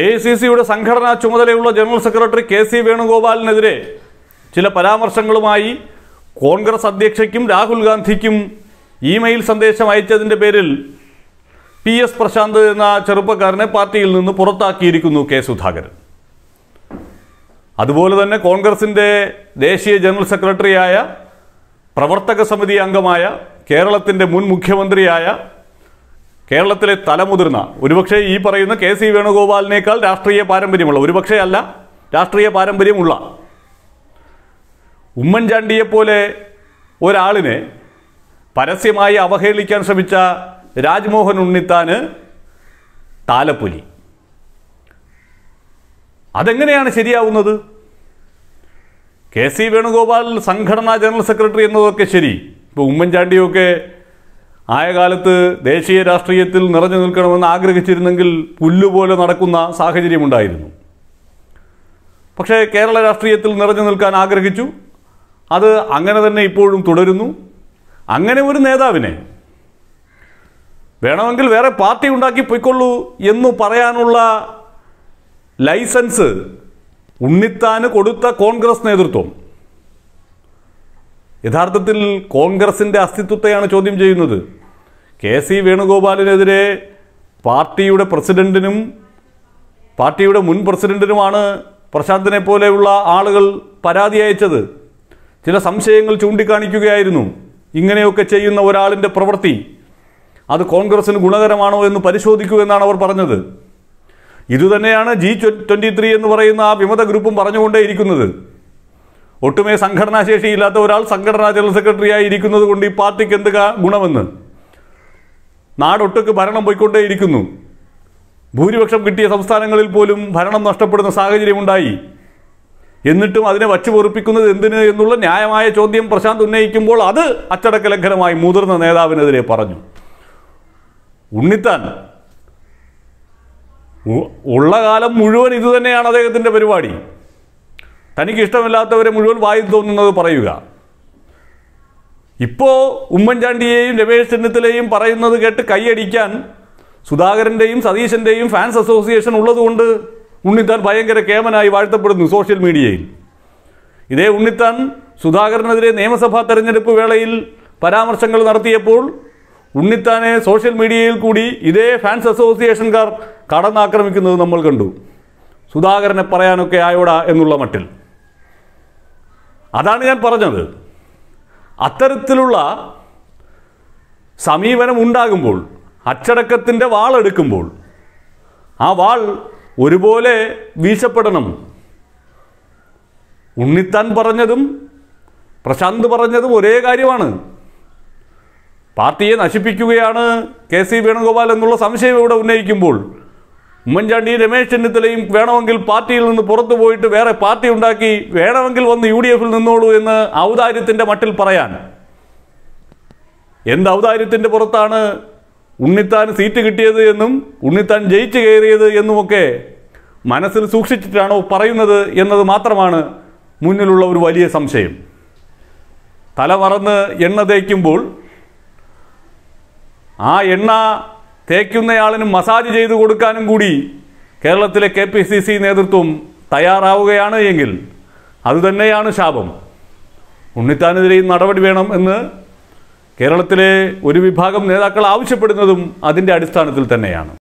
A I C സിയുടെ സംഘടനാ ചുമതലയുള്ള ജനറൽ സെക്രട്ടറി കെ സി വേണുഗോപാലിനെതിരെ ചില പരാമർശങ്ങളുമായി കോൺഗ്രസ് അധ്യക്ഷയ്ക്കും രാഹുൽ ഗാന്ധിക്കും ഇമെയിൽ സന്ദേശം അയച്ചതിൻ്റെ പേരിൽ പി എസ് പ്രശാന്ത് എന്ന ചെറുപ്പക്കാരനെ പാർട്ടിയിൽ നിന്ന് പുറത്താക്കിയിരിക്കുന്നു കെ സുധാകരൻ അതുപോലെ തന്നെ കോൺഗ്രസിൻ്റെ ദേശീയ ജനറൽ സെക്രട്ടറിയായ പ്രവർത്തക സമിതി അംഗമായ കേരളത്തിൻ്റെ മുൻ മുഖ്യമന്ത്രിയായ കേരളത്തിലെ തലമുതിർന്ന ഒരുപക്ഷെ ഈ പറയുന്ന കെ സി വേണുഗോപാലിനേക്കാൾ രാഷ്ട്രീയ പാരമ്പര്യമുള്ള ഒരുപക്ഷെ അല്ല രാഷ്ട്രീയ പാരമ്പര്യമുള്ള ഉമ്മൻചാണ്ടിയെപ്പോലെ ഒരാളിനെ പരസ്യമായി അവഹേളിക്കാൻ ശ്രമിച്ച രാജ്മോഹൻ ഉണ്ണിത്താന് താലപ്പൊലി അതെങ്ങനെയാണ് ശരിയാവുന്നത് കെ സി വേണുഗോപാൽ സംഘടനാ ജനറൽ സെക്രട്ടറി എന്നതൊക്കെ ശരി ഇപ്പോൾ ഉമ്മൻചാണ്ടിയൊക്കെ ആയ കാലത്ത് ദേശീയ രാഷ്ട്രീയത്തിൽ നിറഞ്ഞു നിൽക്കണമെന്ന് ആഗ്രഹിച്ചിരുന്നെങ്കിൽ പുല്ലുപോലെ നടക്കുന്ന സാഹചര്യമുണ്ടായിരുന്നു പക്ഷേ കേരള രാഷ്ട്രീയത്തിൽ നിറഞ്ഞു നിൽക്കാൻ ആഗ്രഹിച്ചു അത് അങ്ങനെ തന്നെ ഇപ്പോഴും തുടരുന്നു അങ്ങനെ ഒരു നേതാവിനെ വേണമെങ്കിൽ വേറെ പാർട്ടി ഉണ്ടാക്കി പൊയ്ക്കൊള്ളൂ എന്ന് പറയാനുള്ള ലൈസൻസ് ഉണ്ണിത്താന് കൊടുത്ത കോൺഗ്രസ് നേതൃത്വം യഥാർത്ഥത്തിൽ കോൺഗ്രസിൻ്റെ അസ്തിത്വത്തെയാണ് ചോദ്യം ചെയ്യുന്നത് കെ സി വേണുഗോപാലിനെതിരെ പാർട്ടിയുടെ പ്രസിഡന്റിനും പാർട്ടിയുടെ മുൻ പ്രസിഡന്റിനുമാണ് പ്രശാന്തിനെ പോലെയുള്ള ആളുകൾ പരാതി അയച്ചത് ചില സംശയങ്ങൾ ചൂണ്ടിക്കാണിക്കുകയായിരുന്നു ഇങ്ങനെയൊക്കെ ചെയ്യുന്ന ഒരാളിൻ്റെ പ്രവൃത്തി അത് കോൺഗ്രസിന് ഗുണകരമാണോ എന്ന് പരിശോധിക്കൂ എന്നാണ് അവർ പറഞ്ഞത് ഇതുതന്നെയാണ് ജി ട്വൻറ്റി ത്രീ എന്ന് പറയുന്ന ആ വിമത ഗ്രൂപ്പും പറഞ്ഞുകൊണ്ടേയിരിക്കുന്നത് ഒട്ടുമേ സംഘടനാശേഷിയില്ലാത്ത ഒരാൾ സംഘടനാ ജനറൽ സെക്രട്ടറി ഇരിക്കുന്നത് കൊണ്ട് ഈ പാർട്ടിക്ക് എന്ത് ഗുണമെന്ന് നാടൊട്ടുക്ക് ഭരണം പോയിക്കൊണ്ടേയിരിക്കുന്നു ഭൂരിപക്ഷം കിട്ടിയ സംസ്ഥാനങ്ങളിൽ പോലും ഭരണം നഷ്ടപ്പെടുന്ന സാഹചര്യമുണ്ടായി എന്നിട്ടും അതിനെ വച്ചുപൊറുപ്പിക്കുന്നത് എന്തിന് എന്നുള്ള ന്യായമായ ചോദ്യം പ്രശാന്ത് ഉന്നയിക്കുമ്പോൾ അത് അച്ചടക്ക ലംഘനമായി മുതിർന്ന നേതാവിനെതിരെ പറഞ്ഞു ഉണ്ണിത്താൻ ഉള്ള കാലം മുഴുവൻ ഇതുതന്നെയാണ് അദ്ദേഹത്തിൻ്റെ പരിപാടി തനിക്ക് ഇഷ്ടമില്ലാത്തവരെ മുഴുവൻ വായി തോന്നുന്നത് പറയുക ഇപ്പോൾ ഉമ്മൻചാണ്ടിയെയും രമേശ് ചെന്നിത്തലയും പറയുന്നത് കേട്ട് കൈയടിക്കാൻ സുധാകരൻ്റെയും സതീശൻ്റെയും ഫാൻസ് അസോസിയേഷൻ ഉള്ളതുകൊണ്ട് ഉണ്ണിത്താൻ ഭയങ്കര കേമനായി വാഴ്ത്തപ്പെടുന്നു സോഷ്യൽ മീഡിയയിൽ ഇതേ ഉണ്ണിത്താൻ സുധാകരനെതിരെ നിയമസഭാ തെരഞ്ഞെടുപ്പ് വേളയിൽ പരാമർശങ്ങൾ നടത്തിയപ്പോൾ ഉണ്ണിത്താനെ സോഷ്യൽ മീഡിയയിൽ കൂടി ഇതേ ഫാൻസ് അസോസിയേഷൻകാർ കടന്നാക്രമിക്കുന്നത് നമ്മൾ കണ്ടു സുധാകരനെ പറയാനൊക്കെ ആയോടാ എന്നുള്ള മട്ടിൽ അതാണ് ഞാൻ പറഞ്ഞത് അത്തരത്തിലുള്ള സമീപനം ഉണ്ടാകുമ്പോൾ അച്ചടക്കത്തിൻ്റെ വാളെടുക്കുമ്പോൾ ആ വാൾ ഒരുപോലെ വീശപ്പെടണം ഉണ്ണിത്താൻ പറഞ്ഞതും പ്രശാന്ത് പറഞ്ഞതും ഒരേ കാര്യമാണ് പാർട്ടിയെ നശിപ്പിക്കുകയാണ് കെ സി വേണുഗോപാൽ എന്നുള്ള സംശയം ഇവിടെ ഉന്നയിക്കുമ്പോൾ ഉമ്മൻചാണ്ടി രമേശ് ചെന്നിത്തലയും വേണമെങ്കിൽ പാർട്ടിയിൽ നിന്ന് പുറത്തു പോയിട്ട് വേറെ പാർട്ടി ഉണ്ടാക്കി വേണമെങ്കിൽ വന്ന് യു ഡി എഫിൽ നിന്നോളൂ എന്ന് ഔദാര്യത്തിൻ്റെ മട്ടിൽ പറയാൻ എന്ത് ഔദാര്യത്തിൻ്റെ പുറത്താണ് ഉണ്ണിത്താൻ സീറ്റ് കിട്ടിയത് എന്നും ഉണ്ണിത്താൻ ജയിച്ചു കയറിയത് എന്നുമൊക്കെ മനസ്സിൽ സൂക്ഷിച്ചിട്ടാണോ പറയുന്നത് എന്നത് മാത്രമാണ് മുന്നിലുള്ള ഒരു വലിയ സംശയം തല മറന്ന് എണ്ണ തേക്കുമ്പോൾ ആ എണ്ണ തേക്കുന്നയാളിനും മസാജ് ചെയ്തു കൊടുക്കാനും കൂടി കേരളത്തിലെ കെ പി സി സി നേതൃത്വം തയ്യാറാവുകയാണ് എങ്കിൽ അതുതന്നെയാണ് ശാപം ഉണ്ണിത്താനെതിരെയും നടപടി വേണം എന്ന് കേരളത്തിലെ ഒരു വിഭാഗം നേതാക്കൾ ആവശ്യപ്പെടുന്നതും അതിൻ്റെ അടിസ്ഥാനത്തിൽ തന്നെയാണ്